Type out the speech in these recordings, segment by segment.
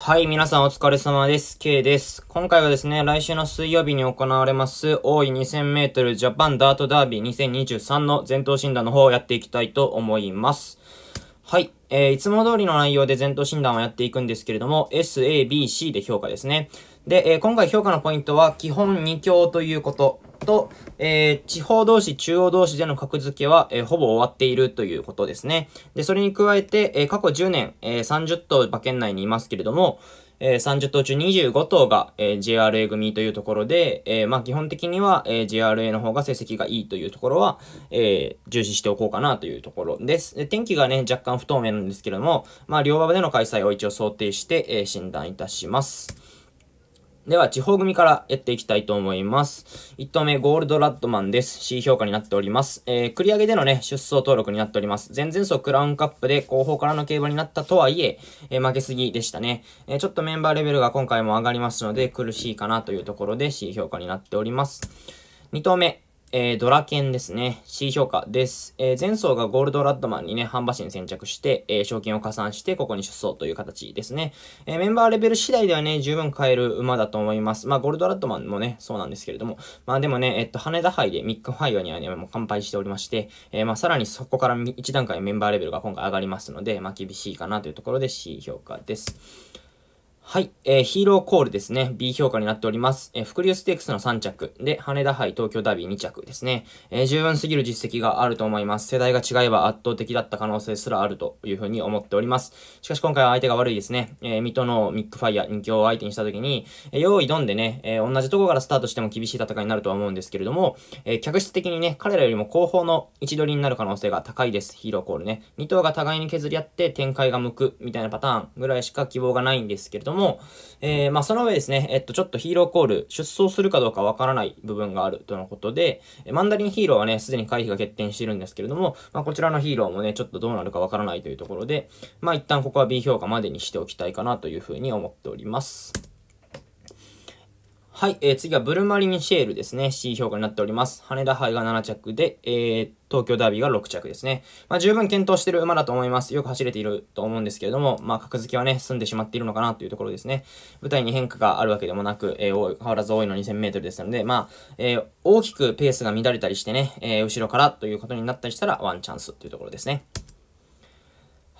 はい、皆さんお疲れ様です。K です。今回はですね、来週の水曜日に行われます、大井2000メートルジャパンダートダービー2023の前頭診断の方をやっていきたいと思います。はい、えー、いつも通りの内容で前頭診断をやっていくんですけれども、S、A、B、C で評価ですね。で、えー、今回評価のポイントは、基本2強ということ。と、えー、地方同士、中央同士での格付けは、えー、ほぼ終わっているということですね。で、それに加えて、えー、過去10年、えー、30頭馬券内にいますけれども、えー、30頭中25頭が、えー、JRA 組というところで、えー、まあ基本的には、えー、JRA の方が成績がいいというところは、えー、重視しておこうかなというところです。で天気がね、若干不透明なんですけれども、まあ両馬場での開催を一応想定して、えー、診断いたします。では、地方組からやっていきたいと思います。1投目、ゴールドラッドマンです。C 評価になっております。えー、繰り上げでのね、出走登録になっております。前々走クラウンカップで後方からの競馬になったとはいえ、えー、負けすぎでしたね。えー、ちょっとメンバーレベルが今回も上がりますので、苦しいかなというところで C 評価になっております。2投目、えー、ドラケンですね。C 評価です。えー、前走がゴールドラッドマンにね、半馬身先着して、えー、賞金を加算して、ここに出走という形ですね。えメンバーレベル次第ではね、十分買える馬だと思います。まあ、ゴールドラッドマンもね、そうなんですけれども。まあ、でもね、えっと、羽田杯でミックファイアにはね、もう完敗しておりまして、えまあ、さらにそこから1段階メンバーレベルが今回上がりますので、まあ、厳しいかなというところで C 評価です。はい、えー、ヒーローコールですね。B 評価になっております。えー、福流ステークスの3着。で、羽田杯東京ダービー2着ですね。えー、十分すぎる実績があると思います。世代が違えば圧倒的だった可能性すらあるというふうに思っております。しかし今回は相手が悪いですね。えー、水戸のミックファイア2強を相手にした時に、えー、用意どんでね、えー、同じとこからスタートしても厳しい戦いになるとは思うんですけれども、えー、客室的にね、彼らよりも後方の位置取りになる可能性が高いです。ヒーローコールね。2頭が互いに削り合って展開が向くみたいなパターンぐらいしか希望がないんですけれども、も、えー、まあ、その上ですね、えっと、ちょっとヒーローコール、出走するかどうかわからない部分があるとのことで、マンダリンヒーローはね、すでに回避が決定してるんですけれども、まあ、こちらのヒーローもね、ちょっとどうなるかわからないというところで、まあ、一旦ここは B 評価までにしておきたいかなというふうに思っております。はい、えー、次はブルマリンシェールですね。C 評価になっております。羽田杯が7着で、えー、東京ダービーが6着ですね。まあ、十分検討してる馬だと思います。よく走れていると思うんですけれども、まあ、格付けはね、済んでしまっているのかなというところですね。舞台に変化があるわけでもなく、えー、変わらず多いの2000メートルですので、まあ、えー、大きくペースが乱れたりしてね、えー、後ろからということになったりしたらワンチャンスというところですね。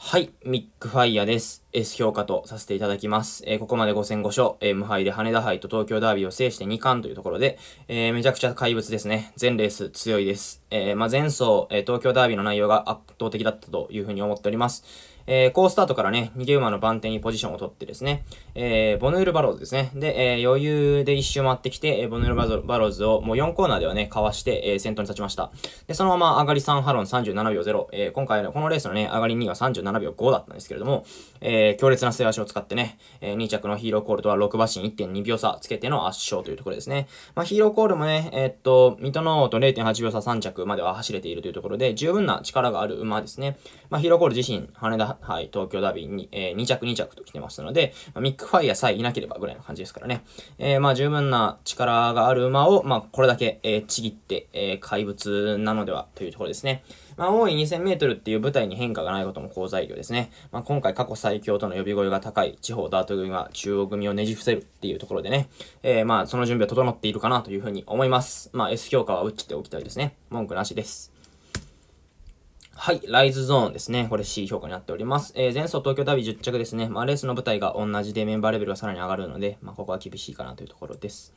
はい、ミックファイヤーです。S 評価とさせていただきます。えー、ここまで5戦5勝、えー、無敗で羽田杯と東京ダービーを制して2冠というところで、えー、めちゃくちゃ怪物ですね。全レース強いです。えまあ、前走、え東京ダービーの内容が圧倒的だったというふうに思っております。えー、好スタートからね、逃げ馬の番手にポジションを取ってですね、えー、ボヌールバローズですね。で、えー、余裕で一周回ってきて、えー、ボヌールバローズをもう4コーナーではね、かわして、えー、先頭に立ちました。で、そのまま上がり3ハロン37秒0。えー、今回の、このレースのね、上がり2は37秒5だったんですけれども、えー、強烈な末足を使ってね、えー、2着のヒーローコールとは6馬身1.2秒差つけての圧勝というところですね。まあ、ヒーローコールもね、えー、っと、ミトノーと0.8秒差3着までは走れているというところで、十分な力がある馬ですね。まあ、ヒーローコール自身、羽田はい、東京ダービーに、えー、2着2着と来てますので、まあ、ミックファイアさえいなければぐらいの感じですからね。えー、まあ、十分な力がある馬を、まあ、これだけ、えー、ちぎって、えー、怪物なのではというところですね。まあ、い2000メートルっていう舞台に変化がないことも好材料ですね。まあ、今回過去最強との呼び声が高い地方ダート組は中央組をねじ伏せるっていうところでね、えー、まあ、その準備は整っているかなというふうに思います。まあ、S 評価は打ちておきたいですね。文句なしです。はい。ライズゾーンですね。これ C 評価になっております。えー、前走東京ダビー10着ですね。まあ、レースの舞台が同じでメンバーレベルがさらに上がるので、まあ、ここは厳しいかなというところです。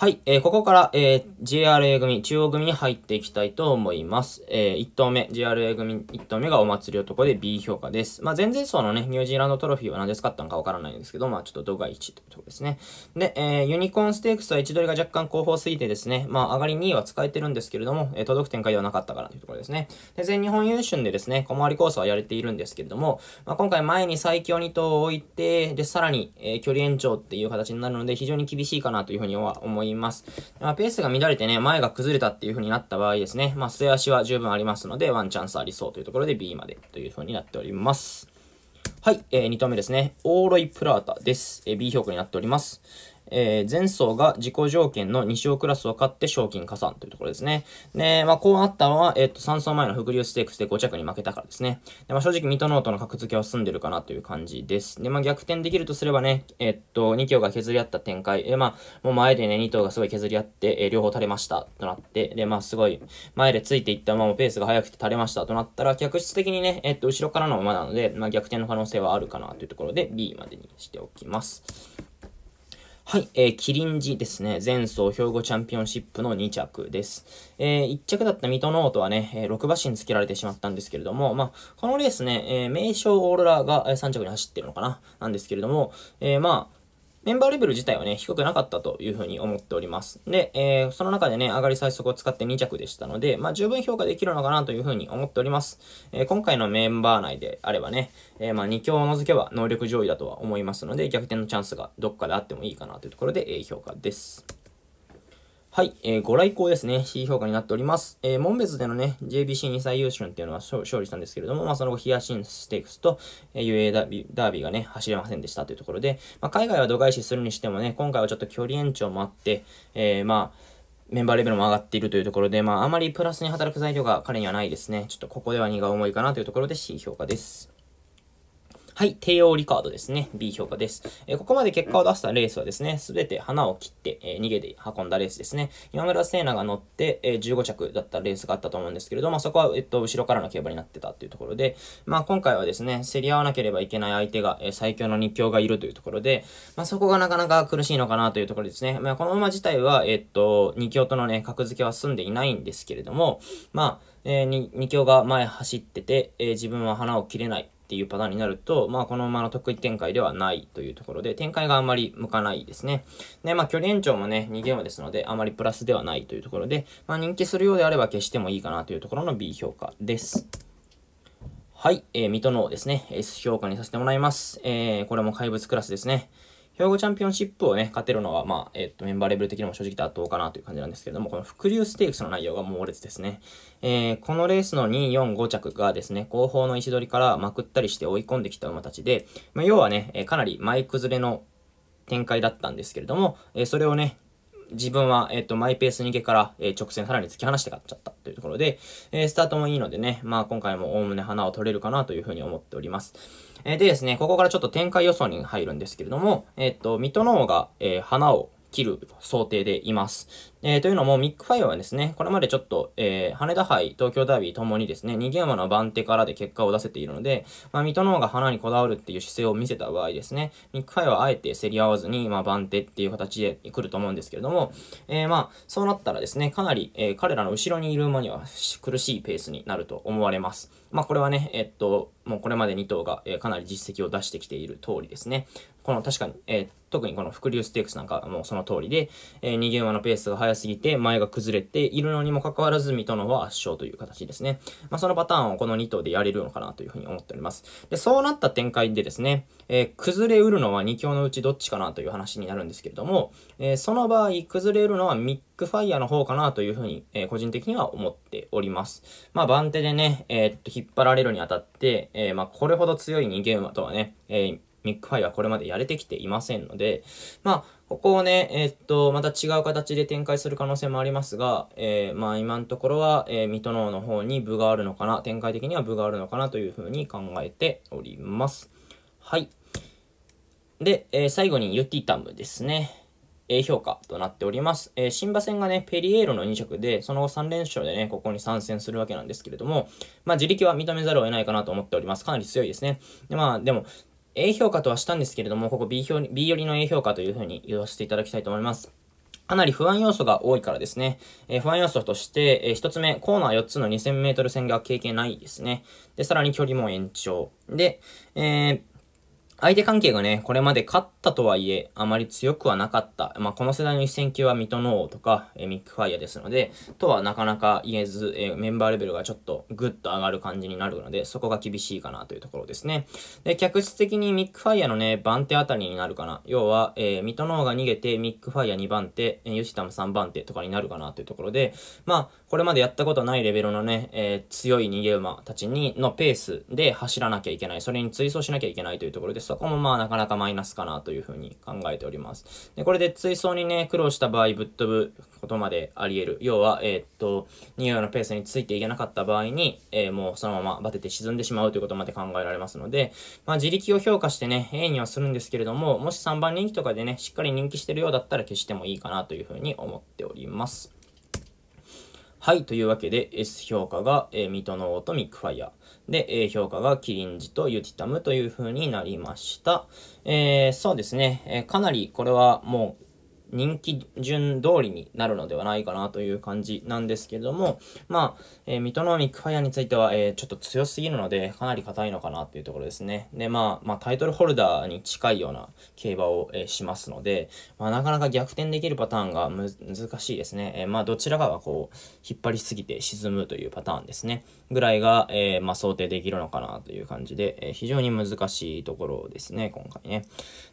はい、えー、ここから、えー、JRA 組、中央組に入っていきたいと思います。えー、1投目、JRA 組1投目がお祭り男で B 評価です。まあ、前々走のね、ニュージーランドトロフィーは何で使ったのかわからないんですけど、まあ、ちょっと度外1というところですね。で、えー、ユニコーンステークスは位置取りが若干後方すぎてですね、まあ、上がり2位は使えてるんですけれども、えー、届く展開ではなかったからというところですね。で、全日本優秀でですね、小回りコースはやれているんですけれども、まあ、今回前に最強2頭を置いて、で、さらに、えー、距離延長っていう形になるので、非常に厳しいかなというふうには思いいます。まあ、ペースが乱れてね、前が崩れたっていう風になった場合ですね、まあ、末足は十分ありますので、ワンチャンスありそうというところで B までという風になっております。はい、えー、2投目ですね。オーロイプラータです。えー、B 評価になっております。えー、前走が自己条件の2勝クラスを勝って賞金加算というところですね。で、まあ、こうなったのは、えっ、ー、と、3走前の伏流ステークスで5着に負けたからですね。で、まあ、正直、ミトノートの格付けは済んでるかなという感じです。で、まあ、逆転できるとすればね、えっ、ー、と、2強が削り合った展開、えー、まあ、もう前でね、2頭がすごい削り合って、えー、両方垂れましたとなって、で、まあ、すごい、前でついていったままペースが速くて垂れましたとなったら、逆質的にね、えっ、と、後ろからの馬なので、まあ、逆転の可能性はあるかなというところで、B までにしておきます。はい、えー、キリンジですね。前走兵庫チャンピオンシップの2着です。えー、1着だった水戸ノートはね、えー、6馬身つけられてしまったんですけれども、まあ、このレースね、えー、名称オーロラが3着に走ってるのかななんですけれども、えー、まあ、メンバーレベル自体はね、低くなかったというふうに思っております。で、えー、その中でね、上がり最速を使って2着でしたので、まあ、十分評価できるのかなというふうに思っております。えー、今回のメンバー内であればね、えー、まあ、2強を除けば能力上位だとは思いますので、逆転のチャンスがどっかであってもいいかなというところで、え評価です。はい、えー、ご来光ですね。C 評価になっております。えー、門別でのね、JBC2 歳優秀っていうのは勝利したんですけれども、まあ、その後、ヒアシンステークスと、えー、UA ダービーダービーがね、走れませんでしたというところで、まあ、海外は度外視するにしてもね、今回はちょっと距離延長もあって、えー、まあ、メンバーレベルも上がっているというところで、まあ、あまりプラスに働く材料が彼にはないですね。ちょっとここでは荷が重いかなというところで C 評価です。はい、帝王リカードですね。B 評価です。えー、ここまで結果を出したレースはですね、すべて花を切って、えー、逃げて運んだレースですね。今村聖奈が乗って、えー、15着だったレースがあったと思うんですけれど、まあ、そこは、えっと、後ろからの競馬になってたっていうところで、まあ、今回はですね、競り合わなければいけない相手が、え最強の2強がいるというところで、まあ、そこがなかなか苦しいのかなというところですね。まあ、この馬自体は、えっと、2強とのね、格付けは済んでいないんですけれども、まあ、えー、2強が前走ってて、えー、自分は花を切れない。っていうパターンになると、まあ、この馬の得意展開ではないというところで、展開があんまり向かないですね。で、まあ、距離延長もね、2ゲームですので、あまりプラスではないというところで、まあ、人気するようであれば消してもいいかなというところの B 評価です。はい、えー、水戸のですね、S 評価にさせてもらいます。えー、これも怪物クラスですね。兵庫チャンピオンシップをね、勝てるのは、まあ、えっと、メンバーレベル的にも正直妥当かなという感じなんですけれども、この伏流ステークスの内容が猛烈ですね。えー、このレースの2、4、5着がですね、後方の石取りからまくったりして追い込んできた馬たちで、まあ、要はね、かなり前崩れの展開だったんですけれども、えー、それをね、自分は、えっ、と、マイペース逃げから、え直線さらに突き放して勝っちゃったというところで、えスタートもいいのでね、まあ今回もおおむね花を取れるかなというふうに思っております。えでですね、ここからちょっと展開予想に入るんですけれども、えっ、と、水戸の方が、え花を切る想定でいます。えー、というのも、ミックファイアはですね、これまでちょっと、えー、羽田杯、東京ダービーともにですね、逃げ馬の番手からで結果を出せているので、まあ、水戸の方が花にこだわるっていう姿勢を見せた場合ですね、ミックファイアはあえて競り合わずに、まあ、番手っていう形で来ると思うんですけれども、えー、まあ、そうなったらですね、かなり、え彼らの後ろにいる馬には苦しいペースになると思われます。まあ、これはね、えっと、もうこれまで2頭が、えかなり実績を出してきている通りですね。この確かに、え特にこの伏流ステークスなんかもうその通りで、え逃げ馬のペースが速早すぎて前が崩れているのにもかかわらず、水戸のは圧勝という形ですね。まあ、そのパターンをこの2頭でやれるのかなというふうに思っております。で、そうなった展開でですね、えー、崩れうるのは2強のうちどっちかなという話になるんですけれども、えー、その場合、崩れるのはミックファイヤーの方かなというふうに、えー、個人的には思っております。まあ、番手でね、えっと、引っ張られるにあたって、えまあ、これほど強い人間馬とはね、えミックファイはこれまでやれてきていませんので、まあ、ここをね、えー、っと、また違う形で展開する可能性もありますが、えー、まあ今のところは、えー、水戸のの方に部があるのかな、展開的には部があるのかなというふうに考えております。はい。で、えー、最後にユティタムですね。A 評価となっております。えー、新馬戦がね、ペリエーロの2着で、その後3連勝でね、ここに参戦するわけなんですけれども、まあ自力は認めざるを得ないかなと思っております。かなり強いですね。でまあ、でも、A 評価とはしたんですけれども、ここ B, 評 B 寄りの A 評価というふうに言わせていただきたいと思います。かなり不安要素が多いからですね。えー、不安要素として、えー、1つ目、コーナー4つの2000メートル線が経験ないですね。で、さらに距離も延長。で、えー、相手関係がね、これまで勝ったったとはいえ、あまり強くはなかった。まあ、この世代の一戦級はミトノーとか、えミックファイアですので、とはなかなか言えず、えメンバーレベルがちょっとぐっと上がる感じになるので、そこが厳しいかなというところですね。で、客室的にミックファイアのね、番手あたりになるかな。要は、えー、水戸のが逃げて、ミックファイア2番手、えー、シタム3番手とかになるかなというところで、まあ、これまでやったことないレベルのね、えー、強い逃げ馬たちに、のペースで走らなきゃいけない。それに追走しなきゃいけないというところで、そこもまあ、なかなかマイナスかなとというふうに考えております。でこれで追走にね、苦労した場合、ぶっ飛ぶことまであり得る。要は、えー、っと、ニオのペースについていけなかった場合に、えー、もうそのままバテて沈んでしまうということまで考えられますので、まあ、自力を評価してね、A にはするんですけれども、もし3番人気とかでね、しっかり人気してるようだったら消してもいいかなというふうに思っております。はい。というわけで、S 評価が、えー、ミトノオとミックファイア。で、A 評価がキリンジとユティタムという風になりました。えー、そうですね、えー、かなりこれはもう人気順通りになるのではないかなという感じなんですけれども、まあ、えー、水戸のミックファイアについては、えー、ちょっと強すぎるので、かなり硬いのかなというところですね。で、まあ、まあ、タイトルホルダーに近いような競馬を、えー、しますので、まあ、なかなか逆転できるパターンが難しいですね。えー、まあ、どちらかがこう、引っ張りすぎて沈むというパターンですね。ぐらいが、えー、まあ、想定できるのかなという感じで、えー、非常に難しいところですね、今回ね。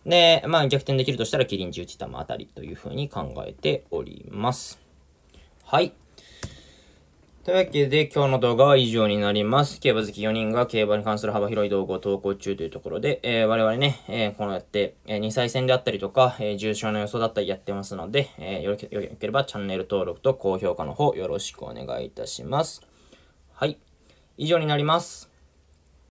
で、まあ、逆転できるとしたら、キリンジウチタあたりといういうふうに考えております。はい。というわけで、今日の動画は以上になります。競馬好き4人が競馬に関する幅広い動画を投稿中というところで、えー、我々ね、えー、こうやって、えー、2歳戦であったりとか、えー、重症の予想だったりやってますので、えー、よよければチャンネル登録と高評価の方よろしくお願いいたします。はい。以上になります。